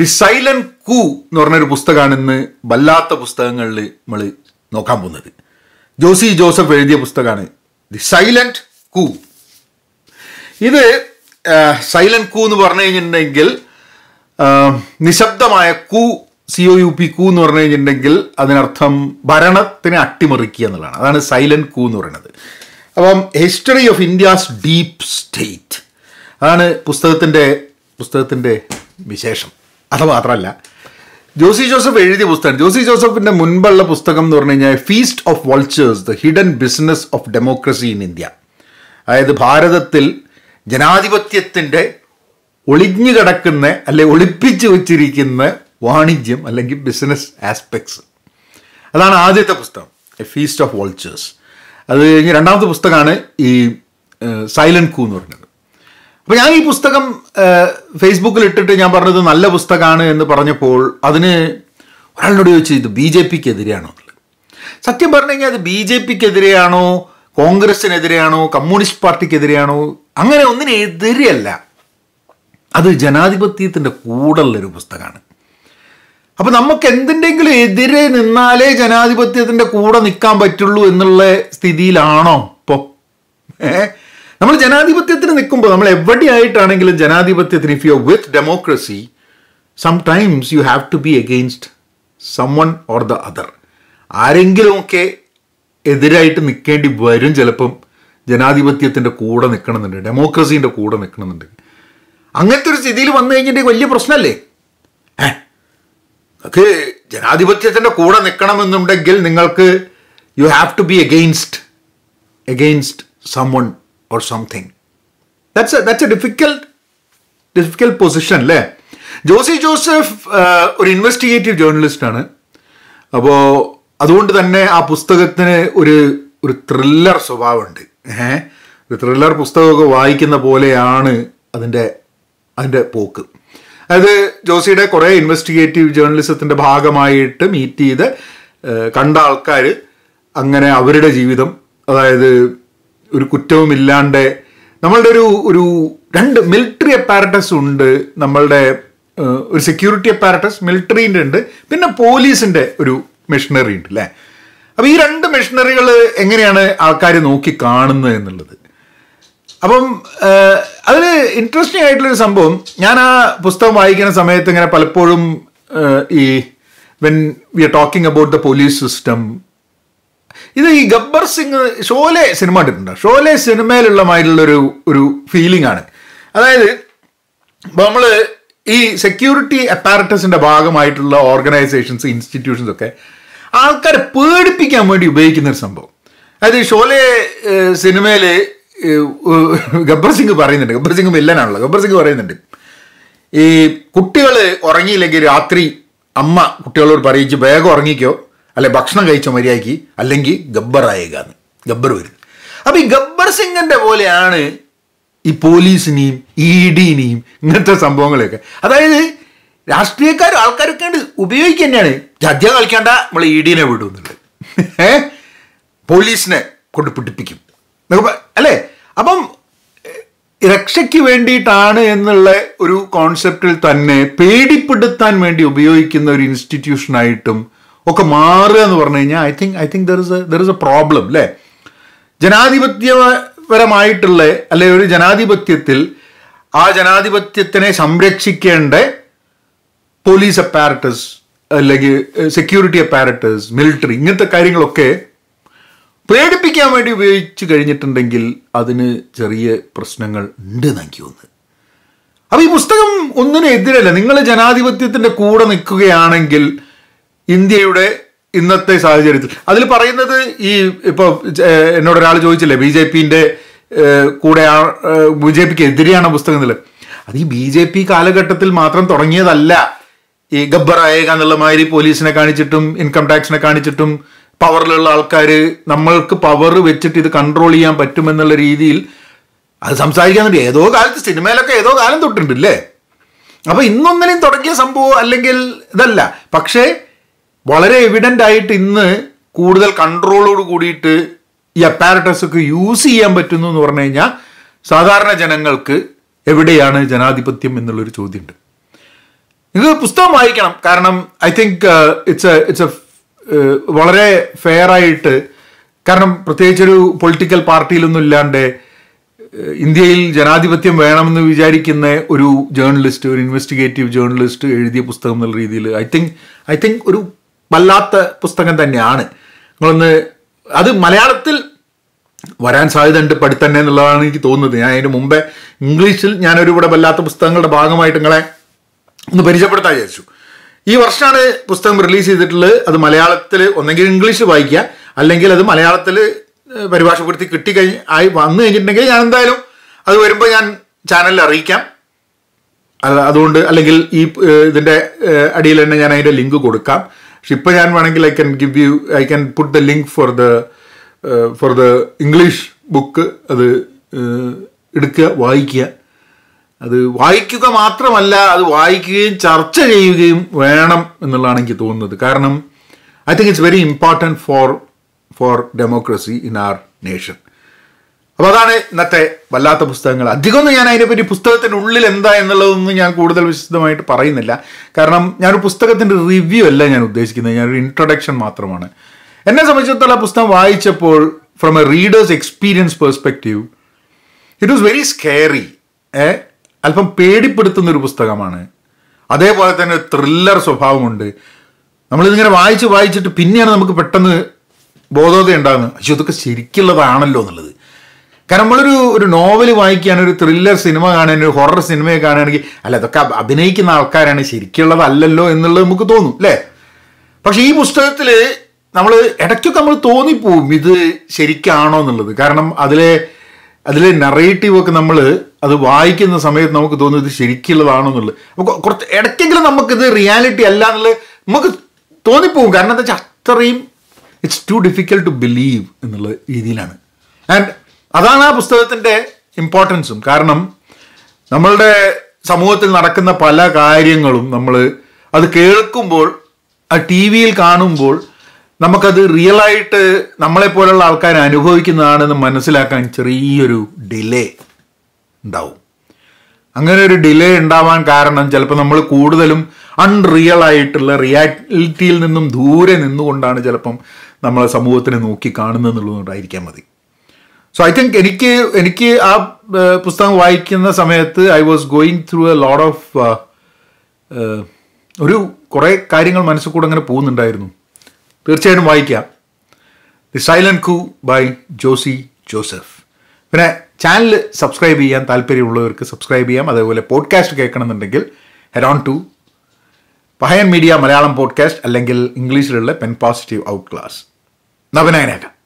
the silent കൂ എന്ന് പറഞ്ഞൊരു പുസ്തകമാണ് ഇന്ന് വല്ലാത്ത പുസ്തകങ്ങളിൽ നമ്മൾ നോക്കാൻ പോകുന്നത് ജോസി ജോസഫ് എഴുതിയ പുസ്തകമാണ് ദി സൈലന്റ് കൂ ഇത് സൈലന്റ് കൂ എന്ന് പറഞ്ഞു കഴിഞ്ഞിട്ടുണ്ടെങ്കിൽ നിശബ്ദമായ കൂ സി ഒ യു പി കൂ എന്ന് പറഞ്ഞു കഴിഞ്ഞിട്ടുണ്ടെങ്കിൽ അതിനർത്ഥം ഭരണത്തിനെ അട്ടിമറിക്കുക എന്നുള്ളതാണ് അതാണ് സൈലന്റ് കൂ എന്ന് പറയുന്നത് അപ്പം history of India's deep state അതാണ് പുസ്തകത്തിൻ്റെ പുസ്തകത്തിൻ്റെ വിശേഷം അത് മാത്രമല്ല ജോസി ജോസഫ് എഴുതിയ പുസ്തകം ജോസി ജോസഫിൻ്റെ മുൻപുള്ള പുസ്തകം എന്ന് പറഞ്ഞു കഴിഞ്ഞാൽ feast of vultures the hidden business of democracy in India അതായത് ഭാരതത്തിൽ ജനാധിപത്യത്തിൻ്റെ ഒളിഞ്ഞു കിടക്കുന്ന അല്ലെ ഒളിപ്പിച്ചു വച്ചിരിക്കുന്ന വാണിജ്യം അല്ലെങ്കിൽ ബിസിനസ് ആസ്പെക്ട്സ് അതാണ് ആദ്യത്തെ പുസ്തകം എ ഫീസ്റ്റ് ഓഫ് വൾച്ചേഴ്സ് അത് കഴിഞ്ഞ് രണ്ടാമത്തെ പുസ്തകമാണ് ഈ സൈലൻ കൂ എന്ന് പറഞ്ഞത് അപ്പോൾ ഞാൻ ഈ പുസ്തകം ഫേസ്ബുക്കിൽ ഇട്ടിട്ട് ഞാൻ പറഞ്ഞത് നല്ല പുസ്തകമാണ് എന്ന് പറഞ്ഞപ്പോൾ അതിന് ഒരാളിനോട് ചോദിച്ചു ഇത് ബി ജെ പിക്ക് എതിരെയാണോ സത്യം പറഞ്ഞു കഴിഞ്ഞാൽ അത് ബി ജെ പിക്ക് എതിരെയാണോ കോൺഗ്രസിനെതിരെയാണോ കമ്മ്യൂണിസ്റ്റ് എതിരെയാണോ അങ്ങനെ ഒന്നിനെതിരെയല്ല അത് ജനാധിപത്യത്തിൻ്റെ കൂടുള്ളൊരു പുസ്തകമാണ് അപ്പോൾ നമുക്ക് എന്തിൻ്റെങ്കിലും എതിരെ നിന്നാലേ ജനാധിപത്യത്തിൻ്റെ കൂടെ നിൽക്കാൻ പറ്റുള്ളൂ എന്നുള്ള സ്ഥിതിയിലാണോ ഇപ്പോൾ നമ്മൾ ജനാധിപത്യത്തിന് നിൽക്കുമ്പോൾ നമ്മൾ എവിടെയായിട്ടാണെങ്കിലും ജനാധിപത്യത്തിന് if you with democracy times you have to be against one or the other ആരെങ്കിലുമൊക്കെ എതിരായിട്ട് നിൽക്കേണ്ടി വരും ചിലപ്പം ജനാധിപത്യത്തിൻ്റെ കൂടെ നിൽക്കണമെന്നുണ്ട് ഡെമോക്രസീൻ്റെ കൂടെ നിൽക്കണമെന്നുണ്ട് അങ്ങനത്തെ ഒരു സ്ഥിതിയിൽ വന്നു കഴിഞ്ഞിട്ട് വലിയ പ്രശ്നമല്ലേ ഏഹ് നിങ്ങൾക്ക് ജനാധിപത്യത്തിൻ്റെ കൂടെ നിൽക്കണമെന്നുണ്ടെങ്കിൽ നിങ്ങൾക്ക് you have to be against against someone or something that's that's a a difficult, position അല്ലേ ജോസി ജോസഫ് ഒരു ഇൻവെസ്റ്റിഗേറ്റീവ് ജേർണലിസ്റ്റാണ് അപ്പോൾ അതുകൊണ്ട് തന്നെ ആ പുസ്തകത്തിന് ഒരു ഒരു ത്രില്ലർ സ്വഭാവമുണ്ട് ഏഹ് ഒരു ത്രില്ലർ പുസ്തകമൊക്കെ വായിക്കുന്ന പോലെയാണ് അതിൻ്റെ അതിൻ്റെ പോക്ക് അതായത് ജോസിയുടെ കുറേ ഇൻവെസ്റ്റിഗേറ്റീവ് ജേർണലിസത്തിൻ്റെ ഭാഗമായിട്ട് മീറ്റ് ചെയ്ത് കണ്ട ആൾക്കാർ അങ്ങനെ അവരുടെ ജീവിതം അതായത് ഒരു കുറ്റവുമില്ലാണ്ട് നമ്മളുടെ ഒരു ഒരു രണ്ട് മിലിറ്ററി അപ്പാരറ്റസ് ഉണ്ട് നമ്മളുടെ ഒരു സെക്യൂരിറ്റി അപ്പാരറ്റസ് മിലിറ്ററീൻ്റെ ഉണ്ട് പിന്നെ പോലീസിൻ്റെ ഒരു മെഷീനറി ഉണ്ട് അല്ലേ അപ്പോൾ ഈ രണ്ട് മെഷീനറികൾ എങ്ങനെയാണ് ആൾക്കാർ നോക്കി കാണുന്നത് എന്നുള്ളത് അപ്പം അതിൽ ഇൻട്രസ്റ്റിംഗ് ആയിട്ടുള്ളൊരു സംഭവം ഞാൻ ആ പുസ്തകം വായിക്കുന്ന സമയത്ത് ഇങ്ങനെ പലപ്പോഴും ഈ when we are talking about the police system ഇത് ഈ ഗബ്ബർ സിംഗ് ഷോലെ സിനിമ കണ്ടിട്ടുണ്ട് ഷോലെ സിനിമയിലുള്ളമായിട്ടുള്ളൊരു ഒരു ഫീലിംഗ് ആണ് അതായത് ഇപ്പോൾ നമ്മൾ ഈ സെക്യൂരിറ്റി അപ്പാരറ്റസിൻ്റെ ഭാഗമായിട്ടുള്ള ഓർഗനൈസേഷൻസ് ഇൻസ്റ്റിറ്റ്യൂഷൻസ് ഒക്കെ ആൾക്കാരെ പേടിപ്പിക്കാൻ വേണ്ടി ഉപയോഗിക്കുന്ന ഒരു സംഭവം അതായത് ഷോലെ സിനിമയിൽ ഗബ്ബർ സിംഗ് പറയുന്നുണ്ട് ഗബ്ബർ സിംഗ് വില്ലനാണല്ലോ ഗബ്ബർ സിംഗ് പറയുന്നുണ്ട് ഈ കുട്ടികൾ ഉറങ്ങിയില്ലെങ്കിൽ രാത്രി അമ്മ കുട്ടികളോട് പറയിച്ച് വേഗം ഉറങ്ങിക്കോ അല്ലെ ഭക്ഷണം കഴിച്ച മര്യാദയ്ക്ക് അല്ലെങ്കിൽ ഗബ്ബറായേക എന്ന് ഗബ്ബർ വരുന്നു അപ്പം ഈ ഗബ്ബർ സിംഗിൻ്റെ പോലെയാണ് ഈ പോലീസിനെയും ഇ ഡിനെയും ഇങ്ങനത്തെ സംഭവങ്ങളെയൊക്കെ അതായത് രാഷ്ട്രീയക്കാരും ആൾക്കാരൊക്കെ ഉപയോഗിക്കുക തന്നെയാണ് ജഡ്ജ കളിക്കേണ്ട നമ്മൾ ഇ ഡിനെ വിടും എന്നുള്ളത് പോലീസിനെ കൊണ്ട് പിടിപ്പിക്കും അല്ലേ അപ്പം രക്ഷയ്ക്ക് വേണ്ടിയിട്ടാണ് എന്നുള്ള ഒരു കോൺസെപ്റ്റിൽ തന്നെ പേടിപ്പെടുത്താൻ വേണ്ടി ഉപയോഗിക്കുന്ന ഒരു ഇൻസ്റ്റിറ്റ്യൂഷനായിട്ടും ഒക്കെ മാറുക എന്ന് പറഞ്ഞു കഴിഞ്ഞാൽ I think I think there is there is a problem അല്ലേ ജനാധിപത്യപരമായിട്ടുള്ള അല്ലെ ഒരു ജനാധിപത്യത്തിൽ ആ ജനാധിപത്യത്തിനെ സംരക്ഷിക്കേണ്ട പോലീസ് അപ്പാരറ്റസ് അല്ലെങ്കിൽ സെക്യൂരിറ്റി അപ്പാരറ്റസ് മിലിറ്ററി ഇങ്ങനത്തെ കാര്യങ്ങളൊക്കെ പേടിപ്പിക്കാൻ വേണ്ടി ഉപയോഗിച്ച് കഴിഞ്ഞിട്ടുണ്ടെങ്കിൽ അതിന് ചെറിയ പ്രശ്നങ്ങൾ ഉണ്ട് എനിക്ക് തോന്നുന്നത് അപ്പോൾ ഈ പുസ്തകം ഒന്നിനെതിരല്ല നിങ്ങൾ ജനാധിപത്യത്തിൻ്റെ കൂടെ നിൽക്കുകയാണെങ്കിൽ ഇന്ത്യയുടെ ഇന്നത്തെ സാഹചര്യത്തിൽ അതിൽ പറയുന്നത് ഈ ഇപ്പോൾ എന്നോട് ഒരാൾ ചോദിച്ചില്ലേ ബി ജെ പിൻ്റെ കൂടെ ബി ജെ പിക്ക് എതിരെയാണ് പുസ്തകം എന്നുള്ളത് അത് ഈ ബി ജെ പി കാലഘട്ടത്തിൽ മാത്രം തുടങ്ങിയതല്ല ഈ ഗബ്ബർ ആയേക എന്നുള്ള മാതിരി പോലീസിനെ കാണിച്ചിട്ടും ഇൻകം ടാക്സിനെ കാണിച്ചിട്ടും പവറിലുള്ള ആൾക്കാർ നമ്മൾക്ക് പവർ വെച്ചിട്ട് ഇത് കൺട്രോൾ ചെയ്യാൻ പറ്റുമെന്നുള്ള രീതിയിൽ അത് സംസാരിക്കാൻ വേണ്ടി ഏതോ കാലത്ത് സിനിമയിലൊക്കെ ഏതോ കാലം തൊട്ടിട്ടുണ്ടല്ലേ അപ്പോൾ ഇന്നൊന്നിനും തുടങ്ങിയ സംഭവം അല്ലെങ്കിൽ ഇതല്ല പക്ഷേ വളരെ എവിഡൻ്റ് ആയിട്ട് ഇന്ന് കൂടുതൽ കൺട്രോളോട് കൂടിയിട്ട് ഈ അപ്പാരറ്റസൊക്കെ യൂസ് ചെയ്യാൻ പറ്റുന്നു എന്ന് പറഞ്ഞു കഴിഞ്ഞാൽ സാധാരണ ജനങ്ങൾക്ക് എവിടെയാണ് ജനാധിപത്യം എന്നുള്ളൊരു ചോദ്യമുണ്ട് നിങ്ങൾ പുസ്തകം വായിക്കണം കാരണം I think it's a it's a വളരെ ഫെയർ ആയിട്ട് കാരണം പ്രത്യേകിച്ചൊരു പൊളിറ്റിക്കൽ പാർട്ടിയിലൊന്നും ഇല്ലാണ്ട് uh, ഇന്ത്യയിൽ ജനാധിപത്യം വേണമെന്ന് വിചാരിക്കുന്ന ഒരു ജേർണലിസ്റ്റ് ഒരു ഇൻവെസ്റ്റിഗേറ്റീവ് ജേർണലിസ്റ്റ് എഴുതിയ പുസ്തകം എന്നുള്ള രീതിയിൽ ഐ തിങ്ക് ഐ തിങ്ക് ഒരു വല്ലാത്ത പുസ്തകം തന്നെയാണ് നിങ്ങളൊന്ന് അത് മലയാളത്തിൽ വരാൻ ഉണ്ട് പഠിത്തന്നെ എന്നുള്ളതാണ് എനിക്ക് തോന്നുന്നത് ഞാൻ അതിന് മുമ്പേ ഇംഗ്ലീഷിൽ ഞാനൊരു വല്ലാത്ത പുസ്തകങ്ങളുടെ ഭാഗമായിട്ട് നിങ്ങളെ ഒന്ന് പരിചയപ്പെടുത്താൻ വിചാരിച്ചു ഈ വർഷമാണ് പുസ്തകം റിലീസ് ചെയ്തിട്ടുള്ളത് അത് മലയാളത്തിൽ ഒന്നെങ്കിൽ ഇംഗ്ലീഷ് വായിക്കുക അല്ലെങ്കിൽ അത് മലയാളത്തിൽ പരിഭാഷപ്പെടുത്തി കിട്ടിക്കഴിഞ്ഞ് ആയി വന്നു കഴിഞ്ഞിട്ടുണ്ടെങ്കിൽ ഞാൻ എന്തായാലും അത് വരുമ്പോൾ ഞാൻ ചാനലിൽ അറിയിക്കാം അതുകൊണ്ട് അല്ലെങ്കിൽ ഈ ഇതിൻ്റെ അടിയിൽ തന്നെ ഞാൻ അതിൻ്റെ ലിങ്ക് കൊടുക്കാം പക്ഷെ ഇപ്പം ഞാൻ വേണമെങ്കിൽ I can give you I can put the link for the for the English book അത് uh, എടുക്കുക വായിക്കുക അത് വായിക്കുക മാത്രമല്ല അത് വായിക്കുകയും ചർച്ച ചെയ്യുകയും വേണം എന്നുള്ളതാണ് എനിക്ക് തോന്നുന്നത് കാരണം I think it's very important for for democracy in our nation അപ്പോൾ അതാണ് ഇന്നത്തെ വല്ലാത്ത പുസ്തകങ്ങൾ അധികമൊന്നും ഞാൻ അതിനെപ്പറ്റി പുസ്തകത്തിനുള്ളിൽ എന്താ എന്നുള്ളതൊന്നും ഞാൻ കൂടുതൽ വിശദമായിട്ട് പറയുന്നില്ല കാരണം ഞാനൊരു പുസ്തകത്തിൻ്റെ റിവ്യൂ അല്ല ഞാൻ ഉദ്ദേശിക്കുന്നത് ഞാനൊരു ഇൻട്രൊഡക്ഷൻ മാത്രമാണ് എന്നെ സംബന്ധിച്ചിടത്തോളം ആ പുസ്തകം വായിച്ചപ്പോൾ from a reader's experience perspective it was very scary അല്പം പേടിപ്പെടുത്തുന്ന ഒരു പുസ്തകമാണ് അതേപോലെ തന്നെ ത്രില്ലർ സ്വഭാവമുണ്ട് നമ്മളിതിങ്ങനെ വായിച്ച് വായിച്ചിട്ട് പിന്നെയാണ് നമുക്ക് പെട്ടെന്ന് ബോധോദയം ഉണ്ടാകുന്നത് അയ്യോ ഇതൊക്കെ ശരിക്കുള്ളതാണല്ലോ എന്നുള്ളത് കാരണം നമ്മളൊരു ഒരു നോവൽ വായിക്കാൻ ഒരു ത്രില്ലർ സിനിമ കാണാൻ ഒരു ഹൊറർ സിനിമയെ കാണുകയാണെങ്കിൽ അല്ല അതൊക്കെ അഭിനയിക്കുന്ന ആൾക്കാരാണ് ശരിക്കുള്ളതല്ലല്ലോ എന്നുള്ളത് നമുക്ക് തോന്നും അല്ലേ പക്ഷേ ഈ പുസ്തകത്തിൽ നമ്മൾ ഇടയ്ക്കൊക്കെ നമ്മൾ തോന്നിപ്പോവും ഇത് ശരിക്കാണോ എന്നുള്ളത് കാരണം അതിലെ അതിലെ നറേറ്റീവൊക്കെ നമ്മൾ അത് വായിക്കുന്ന സമയത്ത് നമുക്ക് തോന്നുന്നത് ഇത് ശരിക്കുള്ളതാണോ എന്നുള്ളത് അപ്പോൾ കുറച്ച് ഇടയ്ക്കെങ്കിലും നമുക്കിത് റിയാലിറ്റി അല്ല എന്നുള്ളത് നമുക്ക് തോന്നിപ്പോവും കാരണം എന്താ വെച്ചാൽ അത്രയും it's too difficult to believe എന്നുള്ള രീതിയിലാണ് ആൻഡ് അതാണ് ആ പുസ്തകത്തിൻ്റെ ഇമ്പോർട്ടൻസും കാരണം നമ്മളുടെ സമൂഹത്തിൽ നടക്കുന്ന പല കാര്യങ്ങളും നമ്മൾ അത് കേൾക്കുമ്പോൾ ആ ടി വിയിൽ കാണുമ്പോൾ നമുക്കത് റിയലായിട്ട് നമ്മളെപ്പോലുള്ള ആൾക്കാർ അനുഭവിക്കുന്നതാണെന്ന് മനസ്സിലാക്കാൻ ചെറിയൊരു ഡിലേ ഉണ്ടാവും അങ്ങനെ ഒരു ഡിലേ ഉണ്ടാവാൻ കാരണം ചിലപ്പോൾ നമ്മൾ കൂടുതലും അൺറിയൽ ആയിട്ടുള്ള റിയാലിറ്റിയിൽ നിന്നും ദൂരെ നിന്നുകൊണ്ടാണ് ചിലപ്പം നമ്മളെ സമൂഹത്തിനെ നോക്കി കാണുന്നത് മതി സോ ഐ തിങ്ക് എനിക്ക് എനിക്ക് ആ പുസ്തകം വായിക്കുന്ന സമയത്ത് I was going through a load of ഒരു കുറേ കാര്യങ്ങൾ മനസ്സിൽ കൂടെ അങ്ങനെ പോകുന്നുണ്ടായിരുന്നു തീർച്ചയായിട്ടും വായിക്കാം the silent coup by Josy Joseph പിന്നെ ചാനൽ സബ്സ്ക്രൈബ് ചെയ്യാൻ താല്പര്യമുള്ളവർക്ക് സബ്സ്ക്രൈബ് ചെയ്യാം അതേപോലെ പോഡ്കാസ്റ്റ് കേൾക്കണമെന്നുണ്ടെങ്കിൽ ഹെറോൺ ടു പഹയൻ മീഡിയ മലയാളം പോഡ്കാസ്റ്റ് അല്ലെങ്കിൽ ഇംഗ്ലീഷിലുള്ള പെൻ പോസിറ്റീവ് ഔട്ട് ക്ലാസ് നവനായനേക്കാം